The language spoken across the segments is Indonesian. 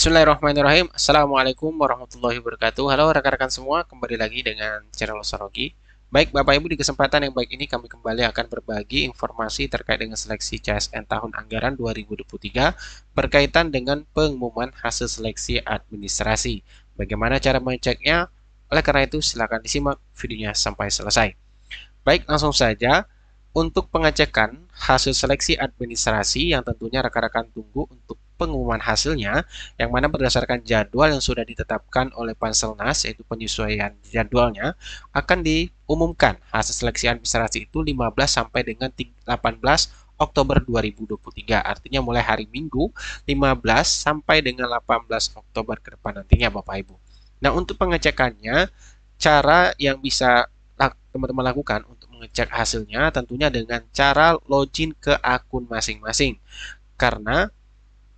Bismillahirrahmanirrahim. Assalamualaikum warahmatullahi wabarakatuh. Halo rekan-rekan semua, kembali lagi dengan channel Sorogi. Baik Bapak Ibu, di kesempatan yang baik ini kami kembali akan berbagi informasi terkait dengan seleksi CSN tahun anggaran 2023 berkaitan dengan pengumuman hasil seleksi administrasi. Bagaimana cara mengeceknya? Oleh karena itu, silakan disimak videonya sampai selesai. Baik, langsung saja untuk pengecekan hasil seleksi administrasi yang tentunya rekan-rekan tunggu untuk pengumuman hasilnya, yang mana berdasarkan jadwal yang sudah ditetapkan oleh Panselnas, yaitu penyesuaian jadwalnya, akan diumumkan hasil seleksi administrasi itu 15 sampai dengan 18 Oktober 2023. Artinya mulai hari Minggu 15 sampai dengan 18 Oktober ke depan nantinya Bapak Ibu. Nah, untuk pengecekannya, cara yang bisa teman-teman lakukan untuk mengecek hasilnya tentunya dengan cara login ke akun masing-masing. Karena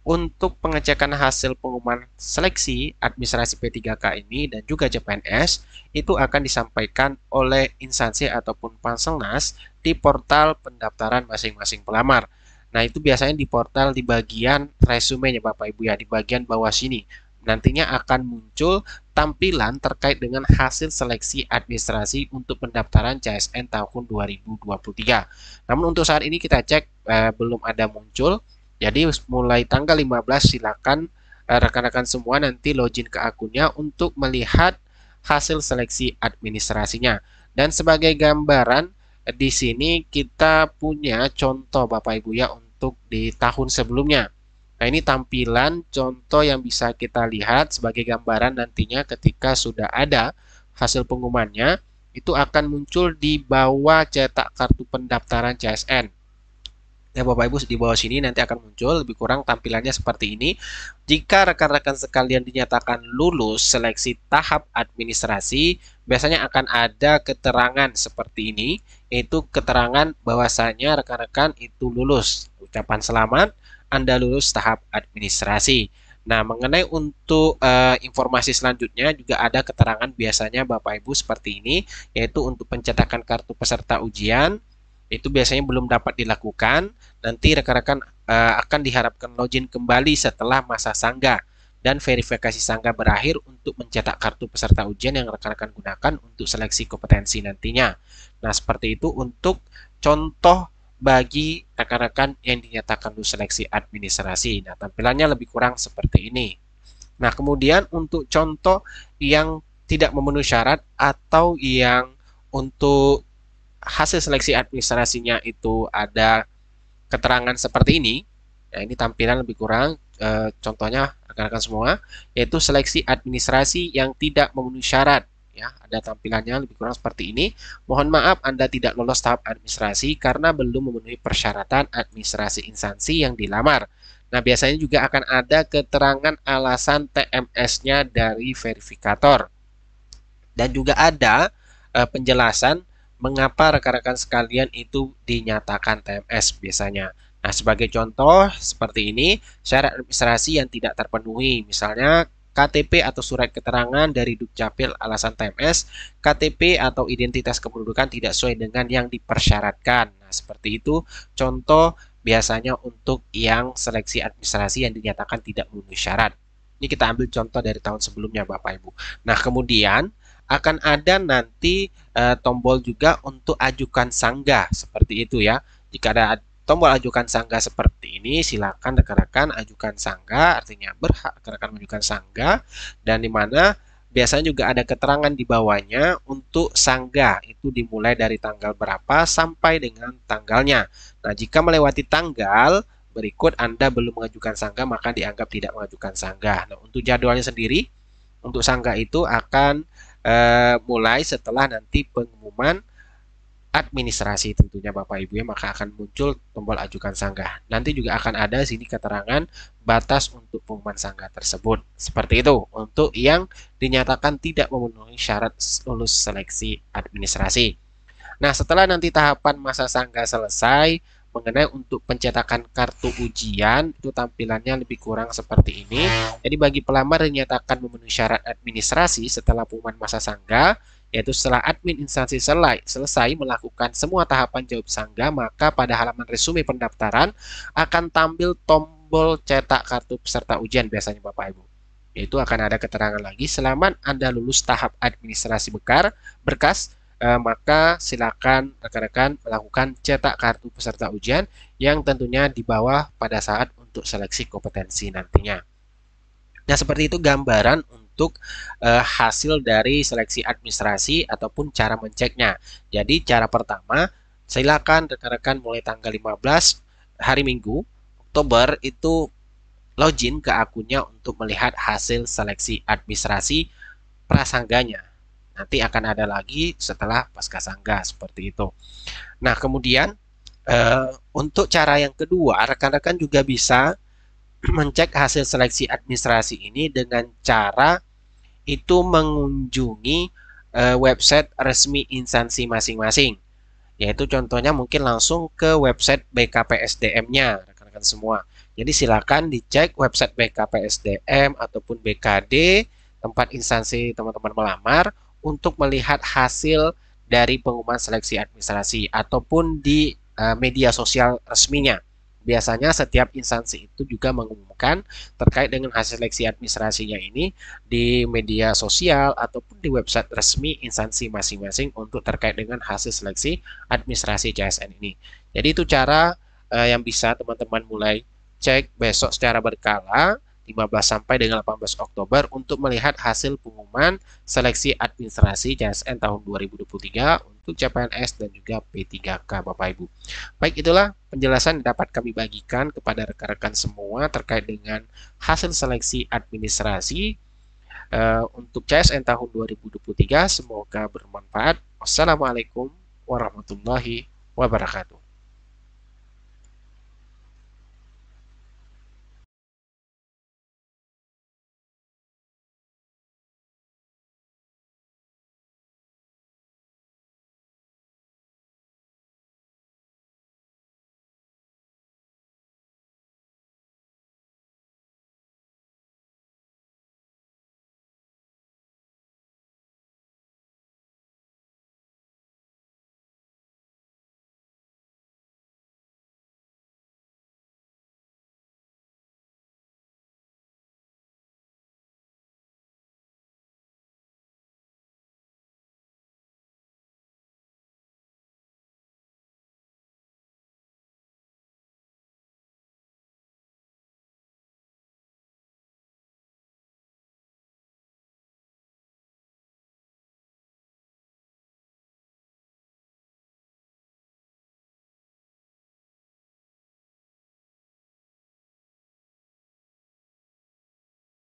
untuk pengecekan hasil pengumuman seleksi administrasi P3K ini dan juga CPNS itu akan disampaikan oleh instansi ataupun panselnas di portal pendaftaran masing-masing pelamar. Nah, itu biasanya di portal di bagian resumenya Bapak Ibu ya, di bagian bawah sini. Nantinya akan muncul tampilan terkait dengan hasil seleksi administrasi untuk pendaftaran CSN tahun 2023. Namun untuk saat ini kita cek eh, belum ada muncul jadi mulai tanggal 15 silakan eh, rekan-rekan semua nanti login ke akunnya untuk melihat hasil seleksi administrasinya. Dan sebagai gambaran di sini kita punya contoh Bapak Ibu ya untuk di tahun sebelumnya. Nah, ini tampilan contoh yang bisa kita lihat sebagai gambaran nantinya ketika sudah ada hasil pengumumannya itu akan muncul di bawah cetak kartu pendaftaran CSN ya Bapak Ibu di bawah sini nanti akan muncul lebih kurang tampilannya seperti ini. Jika rekan-rekan sekalian dinyatakan lulus seleksi tahap administrasi, biasanya akan ada keterangan seperti ini, yaitu keterangan bahwasanya rekan-rekan itu lulus. Ucapan selamat, Anda lulus tahap administrasi. Nah, mengenai untuk uh, informasi selanjutnya juga ada keterangan biasanya Bapak Ibu seperti ini, yaitu untuk pencetakan kartu peserta ujian, itu biasanya belum dapat dilakukan. Nanti rekan-rekan uh, akan diharapkan login kembali setelah masa sangga dan verifikasi sangga berakhir untuk mencetak kartu peserta ujian yang rekan-rekan gunakan untuk seleksi kompetensi nantinya. Nah, seperti itu untuk contoh bagi rekan-rekan yang dinyatakan lulus seleksi administrasi. Nah, tampilannya lebih kurang seperti ini. Nah, kemudian untuk contoh yang tidak memenuhi syarat atau yang untuk hasil seleksi administrasinya itu ada keterangan seperti ini. Nah, ini tampilan lebih kurang e, contohnya rekan-rekan semua yaitu seleksi administrasi yang tidak memenuhi syarat ya. Ada tampilannya lebih kurang seperti ini. Mohon maaf Anda tidak lolos tahap administrasi karena belum memenuhi persyaratan administrasi instansi yang dilamar. Nah, biasanya juga akan ada keterangan alasan TMS-nya dari verifikator. Dan juga ada e, penjelasan mengapa rekan-rekan sekalian itu dinyatakan TMS biasanya. Nah, sebagai contoh seperti ini, syarat administrasi yang tidak terpenuhi, misalnya KTP atau surat keterangan dari Dukcapil alasan TMS, KTP atau identitas kependudukan tidak sesuai dengan yang dipersyaratkan. Nah, seperti itu contoh biasanya untuk yang seleksi administrasi yang dinyatakan tidak memenuhi syarat. Ini kita ambil contoh dari tahun sebelumnya Bapak Ibu. Nah, kemudian akan ada nanti e, tombol juga untuk ajukan sangga seperti itu ya. Jika ada tombol ajukan sangga seperti ini, silakan rekan-rekan ajukan sangga, artinya berhak rekan-rekan ajukan sangga dan di mana biasanya juga ada keterangan di bawahnya untuk sangga itu dimulai dari tanggal berapa sampai dengan tanggalnya. Nah, jika melewati tanggal berikut Anda belum mengajukan sangga maka dianggap tidak mengajukan sangga. Nah, untuk jadwalnya sendiri untuk sangga itu akan eh, mulai setelah nanti pengumuman administrasi tentunya Bapak Ibu ya maka akan muncul tombol ajukan sanggah. Nanti juga akan ada sini keterangan batas untuk pengumuman sanggah tersebut. Seperti itu untuk yang dinyatakan tidak memenuhi syarat lulus seleksi administrasi. Nah, setelah nanti tahapan masa sanggah selesai, mengenai untuk pencetakan kartu ujian itu tampilannya lebih kurang seperti ini. Jadi bagi pelamar yang dinyatakan memenuhi syarat administrasi setelah pengumuman masa sangga, yaitu setelah admin instansi selai, selesai melakukan semua tahapan jawab sangga, maka pada halaman resume pendaftaran akan tampil tombol cetak kartu peserta ujian biasanya Bapak Ibu. Yaitu akan ada keterangan lagi, selamat Anda lulus tahap administrasi bekar, berkas, eh, maka silakan rekan-rekan melakukan cetak kartu peserta ujian yang tentunya di bawah pada saat untuk seleksi kompetensi nantinya. Nah, seperti itu gambaran untuk eh, hasil dari seleksi administrasi ataupun cara menceknya. Jadi, cara pertama, silakan rekan-rekan mulai tanggal 15 hari Minggu Oktober itu login ke akunnya untuk melihat hasil seleksi administrasi prasangganya Nanti akan ada lagi setelah pasca sangga seperti itu. Nah, kemudian uh, untuk cara yang kedua, rekan-rekan juga bisa mencek hasil seleksi administrasi ini dengan cara itu mengunjungi uh, website resmi instansi masing-masing. Yaitu contohnya mungkin langsung ke website BKPSDM-nya, rekan-rekan semua. Jadi silakan dicek website BKPSDM ataupun BKD tempat instansi teman-teman melamar untuk melihat hasil dari pengumuman seleksi administrasi ataupun di eh, media sosial resminya. Biasanya setiap instansi itu juga mengumumkan terkait dengan hasil seleksi administrasinya ini di media sosial ataupun di website resmi instansi masing-masing untuk terkait dengan hasil seleksi administrasi CSN ini. Jadi itu cara eh, yang bisa teman-teman mulai cek besok secara berkala 15 sampai dengan 18 Oktober untuk melihat hasil pengumuman seleksi administrasi CSN tahun 2023 untuk CPNS dan juga P3K Bapak Ibu. Baik itulah penjelasan yang dapat kami bagikan kepada rekan-rekan semua terkait dengan hasil seleksi administrasi uh, untuk CSN tahun 2023. Semoga bermanfaat. Wassalamualaikum warahmatullahi wabarakatuh.